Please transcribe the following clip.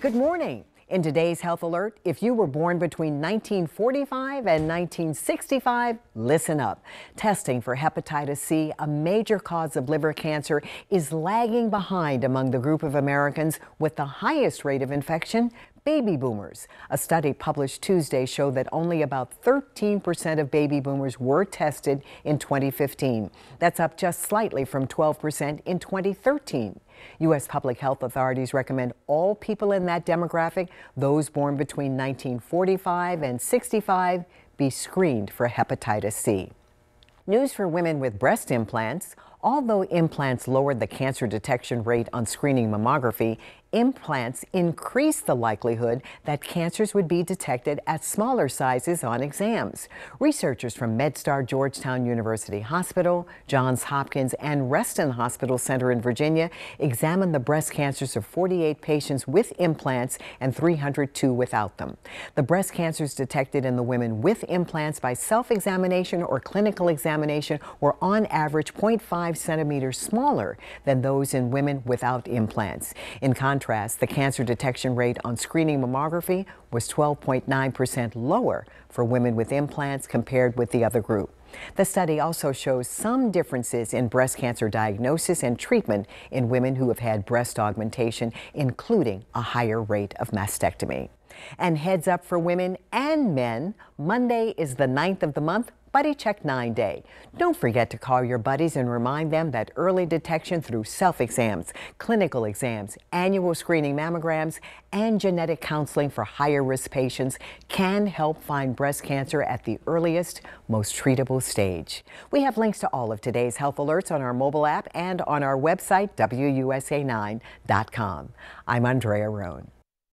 Good morning. In today's Health Alert, if you were born between 1945 and 1965, listen up. Testing for hepatitis C, a major cause of liver cancer, is lagging behind among the group of Americans with the highest rate of infection baby boomers. A study published Tuesday showed that only about 13% of baby boomers were tested in 2015. That's up just slightly from 12% in 2013. U.S. public health authorities recommend all people in that demographic, those born between 1945 and 65, be screened for hepatitis C. News for women with breast implants. Although implants lowered the cancer detection rate on screening mammography, implants increased the likelihood that cancers would be detected at smaller sizes on exams. Researchers from MedStar Georgetown University Hospital, Johns Hopkins, and Reston Hospital Center in Virginia examined the breast cancers of 48 patients with implants and 302 without them. The breast cancers detected in the women with implants by self-examination or clinical examination were on average 0.5 5 centimeters smaller than those in women without implants. In contrast, the cancer detection rate on screening mammography was 12.9% lower for women with implants compared with the other group. The study also shows some differences in breast cancer diagnosis and treatment in women who have had breast augmentation, including a higher rate of mastectomy. And heads up for women and men, Monday is the 9th of the month, Buddy Check 9 Day. Don't forget to call your buddies and remind them that early detection through self-exams, clinical exams, annual screening mammograms, and genetic counseling for higher risk patients can help find breast cancer at the earliest, most treatable stage. We have links to all of today's health alerts on our mobile app and on our website, WUSA9.com. I'm Andrea Rohn.